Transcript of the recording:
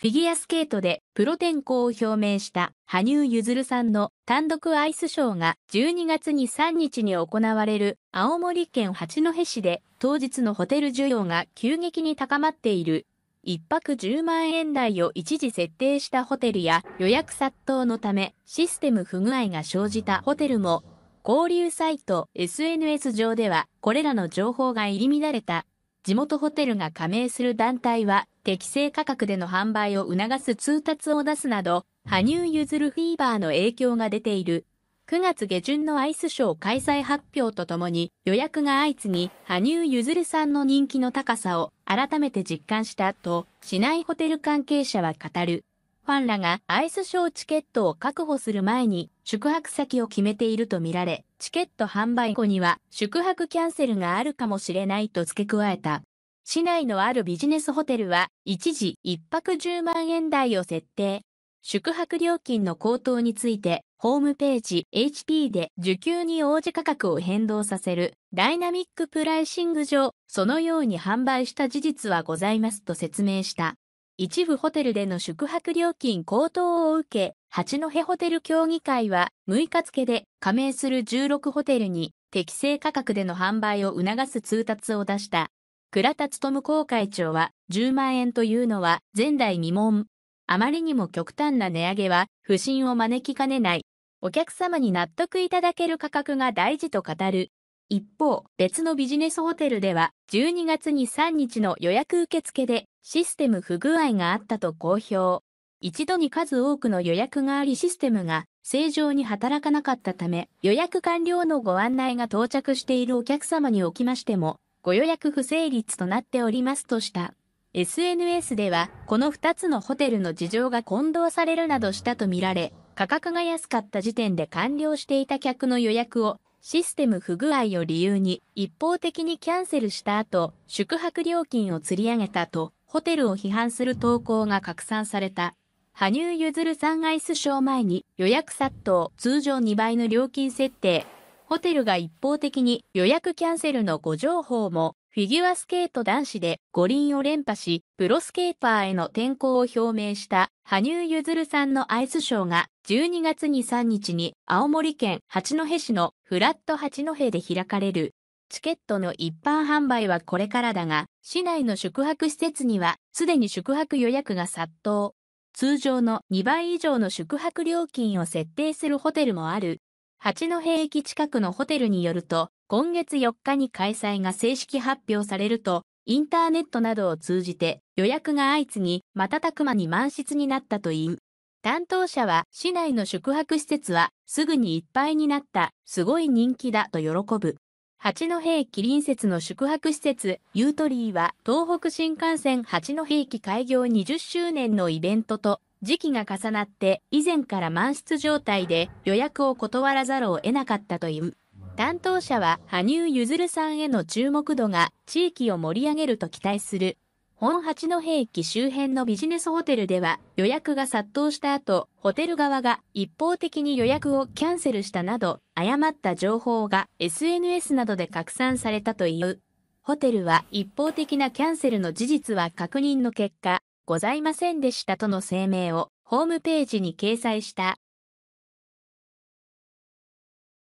フィギュアスケートでプロ転向を表明した羽生結弦さんの単独アイスショーが12月に3日に行われる青森県八戸市で当日のホテル需要が急激に高まっている一泊10万円台を一時設定したホテルや予約殺到のためシステム不具合が生じたホテルも交流サイト SNS 上ではこれらの情報が入り乱れた地元ホテルが加盟する団体は適正価格での販売を促す通達を出すなど、羽生結弦フィーバーの影響が出ている。9月下旬のアイスショー開催発表とともに予約が相次ぎ、羽生結弦さんの人気の高さを改めて実感したと、市内ホテル関係者は語る。ファンらがアイスショーチケットを確保する前に宿泊先を決めているとみられ、チケット販売後には宿泊キャンセルがあるかもしれないと付け加えた。市内のあるビジネスホテルは一時1泊10万円台を設定。宿泊料金の高騰について、ホームページ HP で受給に応じ価格を変動させるダイナミックプライシング上、そのように販売した事実はございますと説明した。一部ホテルでの宿泊料金高騰を受け、八戸ホテル協議会は6日付で加盟する16ホテルに適正価格での販売を促す通達を出した。倉田務公会長は10万円というのは前代未聞。あまりにも極端な値上げは不信を招きかねない。お客様に納得いただける価格が大事と語る。一方、別のビジネスホテルでは、12月に3日の予約受付で、システム不具合があったと公表。一度に数多くの予約がありシステムが正常に働かなかったため、予約完了のご案内が到着しているお客様におきましても、ご予約不成立となっておりますとした。SNS では、この2つのホテルの事情が混同されるなどしたとみられ、価格が安かった時点で完了していた客の予約をシステム不具合を理由に一方的にキャンセルした後、宿泊料金を釣り上げたと、ホテルを批判する投稿が拡散された。羽生結弦さんアイスショー前に予約殺到、通常2倍の料金設定。ホテルが一方的に予約キャンセルのご情報もフィギュアスケート男子で五輪を連覇し、プロスケーパーへの転向を表明した羽生結弦さんのアイスショーが12月23日に青森県八戸市のフラット八戸で開かれる。チケットの一般販売はこれからだが、市内の宿泊施設にはすでに宿泊予約が殺到。通常の2倍以上の宿泊料金を設定するホテルもある。八戸駅近くのホテルによると、今月4日に開催が正式発表されると、インターネットなどを通じて予約が相次ぎ、瞬く間に満室になったという。担当者は、市内の宿泊施設はすぐにいっぱいになった、すごい人気だと喜ぶ。八戸駅隣接の宿泊施設、ユートリーは、東北新幹線八戸駅開業20周年のイベントと、時期が重なって以前から満室状態で予約を断らざるを得なかったという。担当者は羽生結弦さんへの注目度が地域を盛り上げると期待する。本八戸駅周辺のビジネスホテルでは予約が殺到した後、ホテル側が一方的に予約をキャンセルしたなど、誤った情報が SNS などで拡散されたという。ホテルは一方的なキャンセルの事実は確認の結果、ございませんでしたとの声明をホームページに掲載した。